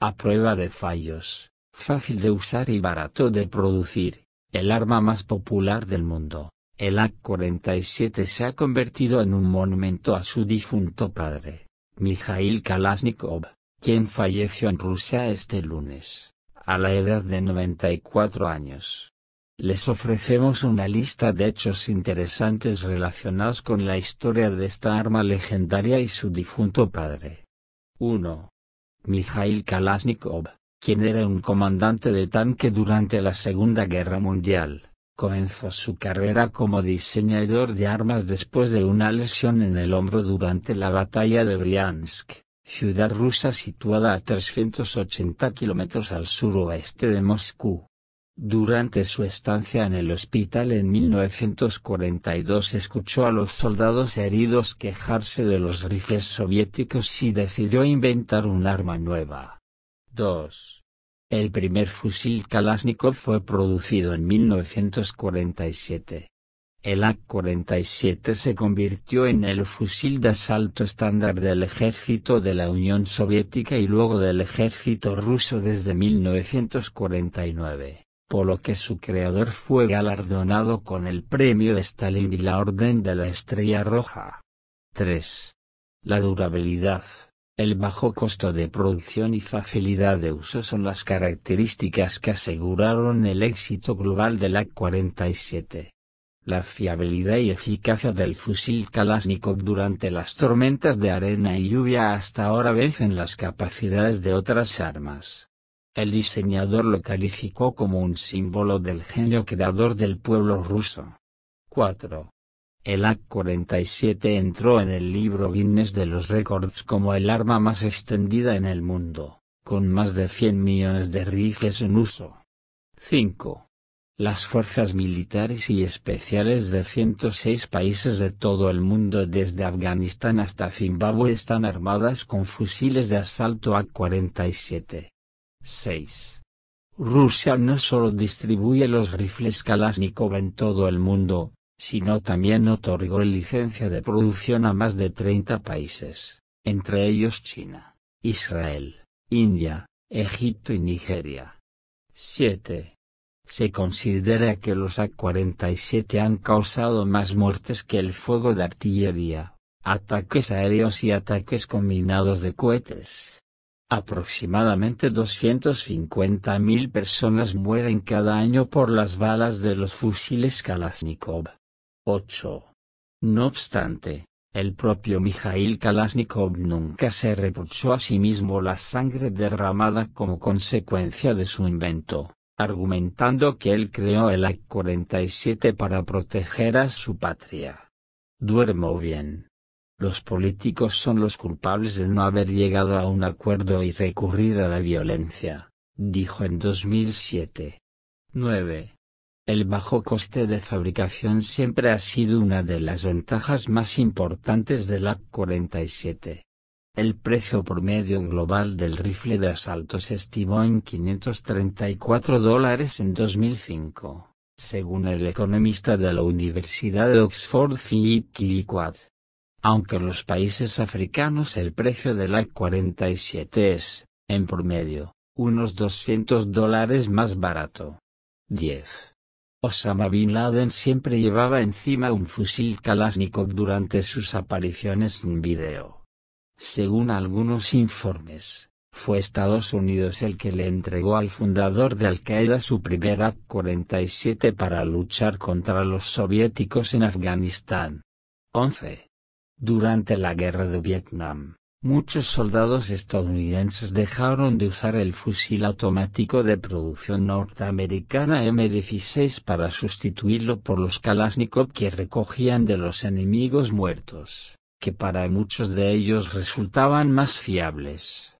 a prueba de fallos, fácil de usar y barato de producir, el arma más popular del mundo, el AK-47 se ha convertido en un monumento a su difunto padre, Mikhail Kalashnikov, quien falleció en Rusia este lunes, a la edad de 94 años. Les ofrecemos una lista de hechos interesantes relacionados con la historia de esta arma legendaria y su difunto padre. 1. Mikhail Kalashnikov, quien era un comandante de tanque durante la Segunda Guerra Mundial, comenzó su carrera como diseñador de armas después de una lesión en el hombro durante la batalla de Briansk, ciudad rusa situada a 380 kilómetros al suroeste de Moscú. Durante su estancia en el hospital en 1942 escuchó a los soldados heridos quejarse de los rifles soviéticos y decidió inventar un arma nueva. 2. El primer fusil Kalashnikov fue producido en 1947. El AK-47 se convirtió en el fusil de asalto estándar del ejército de la Unión Soviética y luego del ejército ruso desde 1949 por lo que su creador fue galardonado con el Premio de Stalin y la Orden de la Estrella Roja. 3. La durabilidad, el bajo costo de producción y facilidad de uso son las características que aseguraron el éxito global del AK-47. La fiabilidad y eficacia del fusil Kalashnikov durante las tormentas de arena y lluvia hasta ahora vencen las capacidades de otras armas. El diseñador lo calificó como un símbolo del genio creador del pueblo ruso. 4. El AK-47 entró en el libro Guinness de los récords como el arma más extendida en el mundo, con más de 100 millones de rifles en uso. 5. Las fuerzas militares y especiales de 106 países de todo el mundo desde Afganistán hasta Zimbabue están armadas con fusiles de asalto AK-47. 6. Rusia no solo distribuye los rifles Kalashnikov en todo el mundo, sino también otorgó licencia de producción a más de 30 países, entre ellos China, Israel, India, Egipto y Nigeria. 7. Se considera que los A-47 han causado más muertes que el fuego de artillería, ataques aéreos y ataques combinados de cohetes. Aproximadamente 250.000 personas mueren cada año por las balas de los fusiles Kalashnikov. 8. No obstante, el propio Mikhail Kalashnikov nunca se reprochó a sí mismo la sangre derramada como consecuencia de su invento, argumentando que él creó el AK-47 para proteger a su patria. Duermo bien los políticos son los culpables de no haber llegado a un acuerdo y recurrir a la violencia, dijo en 2007. 9. El bajo coste de fabricación siempre ha sido una de las ventajas más importantes del AK-47. El precio promedio global del rifle de asalto se estimó en 534 dólares en 2005, según el economista de la Universidad de Oxford Philip Kiliquat aunque en los países africanos el precio del AK-47 es, en promedio, unos 200 dólares más barato. 10. Osama Bin Laden siempre llevaba encima un fusil Kalashnikov durante sus apariciones en video. Según algunos informes, fue Estados Unidos el que le entregó al fundador de Al-Qaeda su primer AK-47 para luchar contra los soviéticos en Afganistán. 11. Durante la guerra de Vietnam, muchos soldados estadounidenses dejaron de usar el fusil automático de producción norteamericana M16 para sustituirlo por los Kalashnikov que recogían de los enemigos muertos, que para muchos de ellos resultaban más fiables.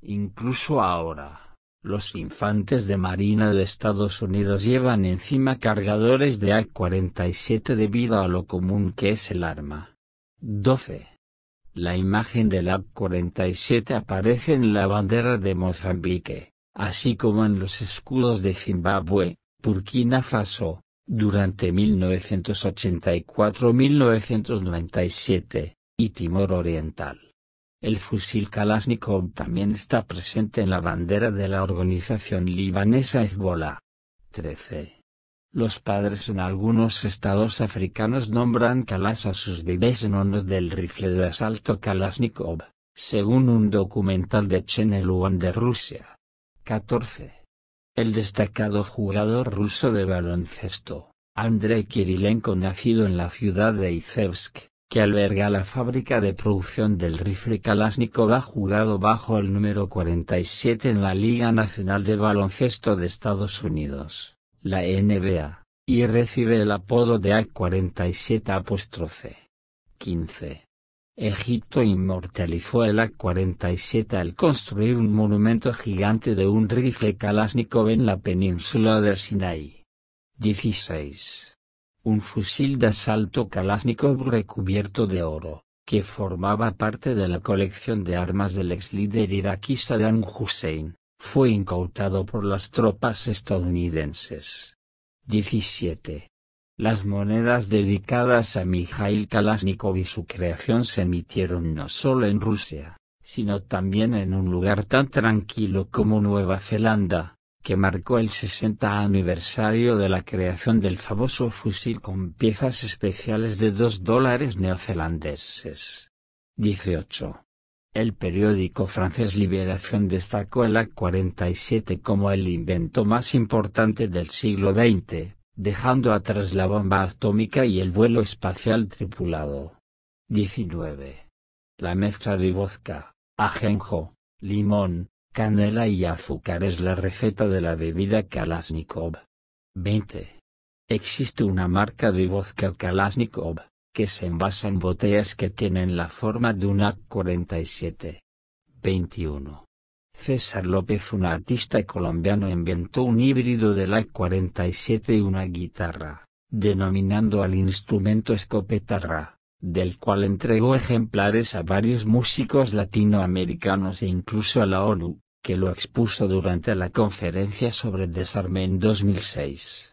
Incluso ahora. Los infantes de Marina de Estados Unidos llevan encima cargadores de A-47 debido a lo común que es el arma. 12. La imagen del ak 47 aparece en la bandera de Mozambique, así como en los escudos de Zimbabue, Burkina Faso, durante 1984-1997, y Timor Oriental. El fusil Kalashnikov también está presente en la bandera de la organización libanesa Hezbollah. 13. Los padres en algunos estados africanos nombran kalas a sus bebés en honor del rifle de asalto Kalashnikov, según un documental de Channel One de Rusia. 14. El destacado jugador ruso de baloncesto, Andrei Kirilenko nacido en la ciudad de Izevsk, que alberga la fábrica de producción del rifle Kalashnikov ha jugado bajo el número 47 en la Liga Nacional de Baloncesto de Estados Unidos la NBA, y recibe el apodo de A47 15. Egipto inmortalizó el A-47 al construir un monumento gigante de un rifle Kalashnikov en la península del Sinai. 16. Un fusil de asalto Kalashnikov recubierto de oro, que formaba parte de la colección de armas del ex líder iraquí Saddam Hussein, fue incautado por las tropas estadounidenses. 17. Las monedas dedicadas a Mikhail Kalashnikov y su creación se emitieron no solo en Rusia, sino también en un lugar tan tranquilo como Nueva Zelanda, que marcó el 60 aniversario de la creación del famoso fusil con piezas especiales de 2 dólares neozelandeses. 18. El periódico francés liberación destacó el a 47 como el invento más importante del siglo XX, dejando atrás la bomba atómica y el vuelo espacial tripulado. 19. La mezcla de vodka, ajenjo, limón, canela y azúcar es la receta de la bebida Kalashnikov. 20. Existe una marca de vodka Kalashnikov que se envasa en botellas que tienen la forma de una 47. 21. César López, un artista colombiano, inventó un híbrido de la 47 y una guitarra, denominando al instrumento escopetarra, del cual entregó ejemplares a varios músicos latinoamericanos e incluso a la ONU, que lo expuso durante la conferencia sobre desarme en 2006.